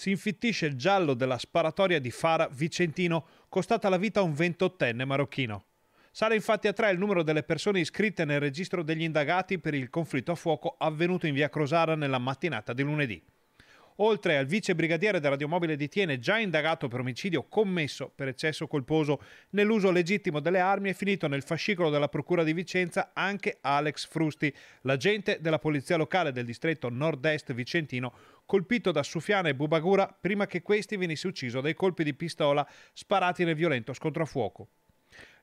si infittisce il giallo della sparatoria di Fara Vicentino, costata la vita a un ventottenne marocchino. Sale infatti a tre il numero delle persone iscritte nel registro degli indagati per il conflitto a fuoco avvenuto in via Crosara nella mattinata di lunedì oltre al vice brigadiere della radiomobile di Tiene, già indagato per omicidio commesso per eccesso colposo nell'uso legittimo delle armi, è finito nel fascicolo della Procura di Vicenza anche Alex Frusti, l'agente della polizia locale del distretto nord-est vicentino, colpito da Sufiana e Bubagura prima che questi venisse ucciso dai colpi di pistola sparati nel violento scontro a fuoco.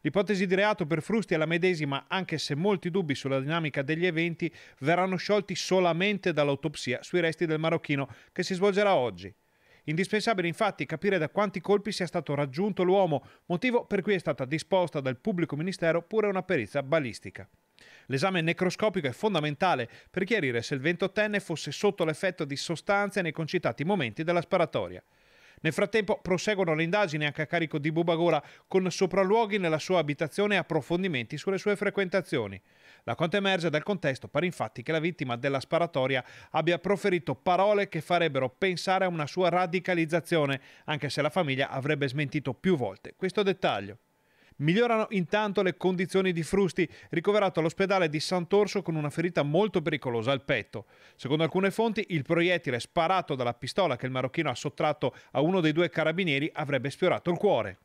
L'ipotesi di reato per Frusti è la medesima, anche se molti dubbi sulla dinamica degli eventi verranno sciolti solamente dall'autopsia sui resti del marocchino che si svolgerà oggi. Indispensabile infatti capire da quanti colpi sia stato raggiunto l'uomo, motivo per cui è stata disposta dal pubblico ministero pure una perizia balistica. L'esame necroscopico è fondamentale per chiarire se il ventottenne fosse sotto l'effetto di sostanze nei concitati momenti della sparatoria. Nel frattempo proseguono le indagini anche a carico di Bubagora con sopralluoghi nella sua abitazione e approfondimenti sulle sue frequentazioni. Da quanto emerge dal contesto, pare infatti che la vittima della sparatoria abbia proferito parole che farebbero pensare a una sua radicalizzazione, anche se la famiglia avrebbe smentito più volte questo dettaglio. Migliorano intanto le condizioni di Frusti, ricoverato all'ospedale di Sant'Orso con una ferita molto pericolosa al petto. Secondo alcune fonti, il proiettile sparato dalla pistola che il marocchino ha sottratto a uno dei due carabinieri avrebbe sfiorato il cuore.